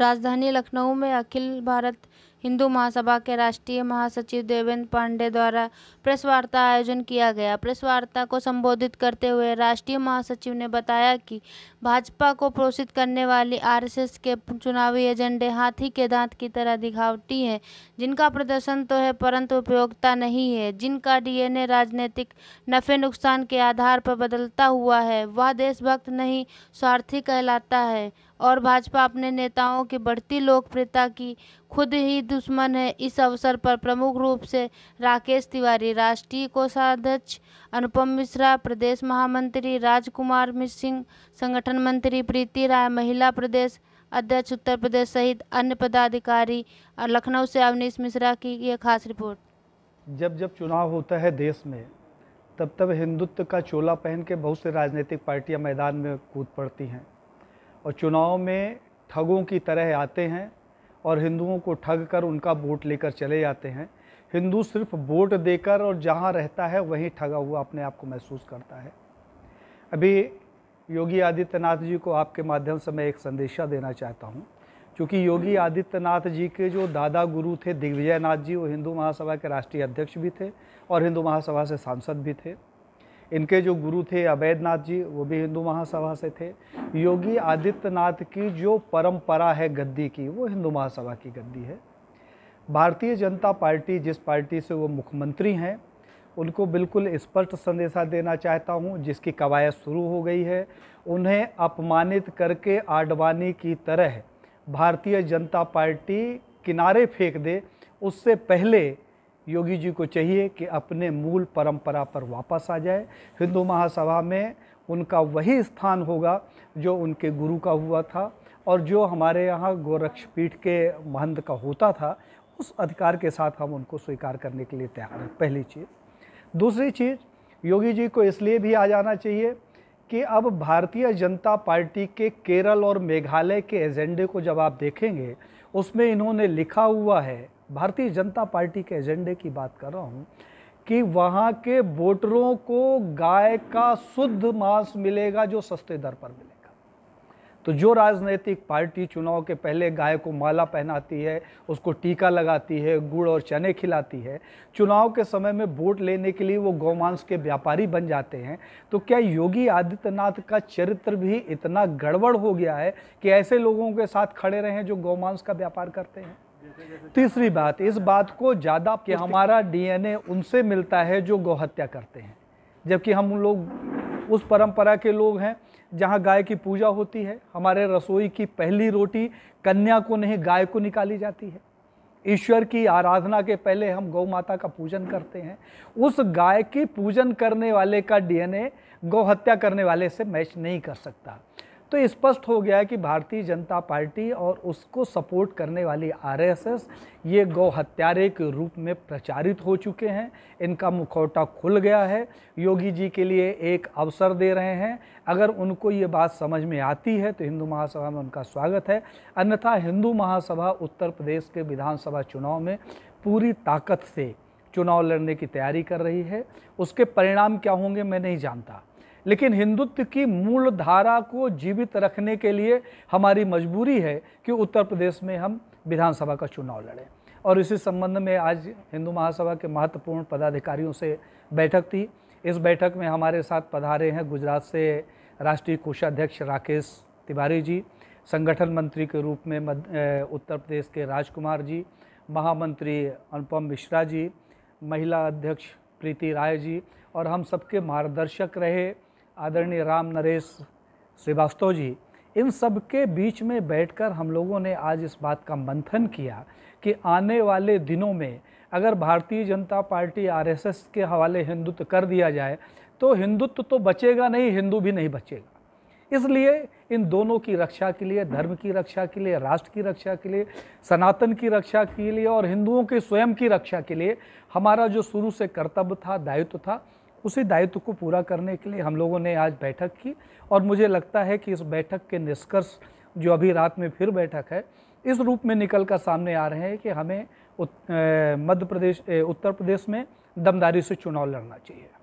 राजधानी लखनऊ में अखिल भारत हिंदू महासभा के राष्ट्रीय महासचिव देवेंद्र पांडे द्वारा प्रेस वार्ता आयोजन किया गया प्रेस वार्ता को संबोधित करते हुए राष्ट्रीय महासचिव ने बताया कि भाजपा को प्रोषित करने वाली आरएसएस के चुनावी एजेंडे हाथी के दांत की तरह दिखावटी हैं जिनका प्रदर्शन तो है परंतु उपयोगिता नहीं है जिनका डीएनए राजनीतिक नफे नुकसान के आधार पर बदलता हुआ है वह देशभक्त नहीं स्वार्थी कहलाता है और भाजपा अपने नेताओं की बढ़ती लोकप्रियता की खुद ही दुश्मन है इस अवसर पर प्रमुख रूप से राकेश तिवारी राष्ट्रीय कोषाध्यक्ष अनुपम मिश्रा प्रदेश महामंत्री राजकुमार सिंह संगठन मंत्री प्रीति राय महिला प्रदेश अध्यक्ष उत्तर प्रदेश सहित अन्य पदाधिकारी लखनऊ से अवनीश मिश्रा की ये खास रिपोर्ट जब जब चुनाव होता है देश में तब तब हिंदुत्व का चोला पहन के बहुत से राजनीतिक पार्टियां मैदान में कूद पड़ती हैं और चुनाव में ठगों की तरह आते हैं और हिंदुओं को ठग कर उनका वोट लेकर चले जाते हैं हिंदू सिर्फ वोट देकर और जहाँ रहता है वहीं ठगा हुआ अपने आप को महसूस करता है अभी योगी आदित्यनाथ जी को आपके माध्यम से मैं एक संदेशा देना चाहता हूँ क्योंकि योगी आदित्यनाथ जी के जो दादा गुरु थे दिग्विजय नाथ जी वो हिंदू महासभा के राष्ट्रीय अध्यक्ष भी थे और हिंदू महासभा से सांसद भी थे इनके जो गुरु थे अवैधनाथ जी वो भी हिंदू महासभा से थे योगी आदित्यनाथ की जो परंपरा है गद्दी की वो हिंदू महासभा की गद्दी है भारतीय जनता पार्टी जिस पार्टी से वो मुख्यमंत्री हैं उनको बिल्कुल स्पष्ट संदेशा देना चाहता हूँ जिसकी कवायद शुरू हो गई है उन्हें अपमानित करके आडवाणी की तरह भारतीय जनता पार्टी किनारे फेंक दे उससे पहले योगी जी को चाहिए कि अपने मूल परंपरा पर वापस आ जाए हिंदू महासभा में उनका वही स्थान होगा जो उनके गुरु का हुआ था और जो हमारे यहाँ गोरक्षपीठ के महंत का होता था उस अधिकार के साथ हम उनको स्वीकार करने के लिए तैयार हैं पहली चीज़ दूसरी चीज़ योगी जी को इसलिए भी आ जाना चाहिए कि अब भारतीय जनता पार्टी के केरल और मेघालय के एजेंडे को जब आप देखेंगे उसमें इन्होंने लिखा हुआ है भारतीय जनता पार्टी के एजेंडे की बात कर रहा हूँ कि वहाँ के वोटरों को गाय का शुद्ध मांस मिलेगा जो सस्ते दर पर मिलेगा तो जो राजनीतिक पार्टी चुनाव के पहले गाय को माला पहनाती है उसको टीका लगाती है गुड़ और चने खिलाती है चुनाव के समय में वोट लेने के लिए वो गौमांस के व्यापारी बन जाते हैं तो क्या योगी आदित्यनाथ का चरित्र भी इतना गड़बड़ हो गया है कि ऐसे लोगों के साथ खड़े रहें जो गौमांस का व्यापार करते हैं तीसरी बात इस बात को ज़्यादा कि हमारा डीएनए उनसे मिलता है जो गौहत्या करते हैं जबकि हम लोग उस परंपरा के लोग हैं जहाँ गाय की पूजा होती है हमारे रसोई की पहली रोटी कन्या को नहीं गाय को निकाली जाती है ईश्वर की आराधना के पहले हम गौ माता का पूजन करते हैं उस गाय के पूजन करने वाले का डीएनए गौ हत्या करने वाले से मैच नहीं कर सकता तो स्पष्ट हो गया कि भारतीय जनता पार्टी और उसको सपोर्ट करने वाली आरएसएस ये गौ हत्यारे के रूप में प्रचारित हो चुके हैं इनका मुखौटा खुल गया है योगी जी के लिए एक अवसर दे रहे हैं अगर उनको ये बात समझ में आती है तो हिंदू महासभा में उनका स्वागत है अन्यथा हिंदू महासभा उत्तर प्रदेश के विधानसभा चुनाव में पूरी ताकत से चुनाव लड़ने की तैयारी कर रही है उसके परिणाम क्या होंगे मैं नहीं जानता लेकिन हिंदुत्व की मूल धारा को जीवित रखने के लिए हमारी मजबूरी है कि उत्तर प्रदेश में हम विधानसभा का चुनाव लड़ें और इसी संबंध में आज हिंदू महासभा के महत्वपूर्ण पदाधिकारियों से बैठक थी इस बैठक में हमारे साथ पधारे हैं गुजरात से राष्ट्रीय कोषाध्यक्ष राकेश तिवारी जी संगठन मंत्री के रूप में उत्तर प्रदेश के राजकुमार जी महामंत्री अनुपम मिश्रा जी महिला अध्यक्ष प्रीति राय जी और हम सबके मार्गदर्शक रहे आदरणीय राम नरेश श्रीवास्तव जी इन सब के बीच में बैठकर हम लोगों ने आज इस बात का मंथन किया कि आने वाले दिनों में अगर भारतीय जनता पार्टी आरएसएस के हवाले हिंदुत्व कर दिया जाए तो हिंदुत्व तो बचेगा नहीं हिंदू भी नहीं बचेगा इसलिए इन दोनों की रक्षा के लिए धर्म की रक्षा के लिए राष्ट्र की रक्षा के लिए सनातन की रक्षा के लिए और हिंदुओं के स्वयं की रक्षा के लिए हमारा जो शुरू से कर्तव्य था दायित्व था उसी दायित्व को पूरा करने के लिए हम लोगों ने आज बैठक की और मुझे लगता है कि इस बैठक के निष्कर्ष जो अभी रात में फिर बैठक है इस रूप में निकल कर सामने आ रहे हैं कि हमें मध्य प्रदेश उत्तर प्रदेश में दमदारी से चुनाव लड़ना चाहिए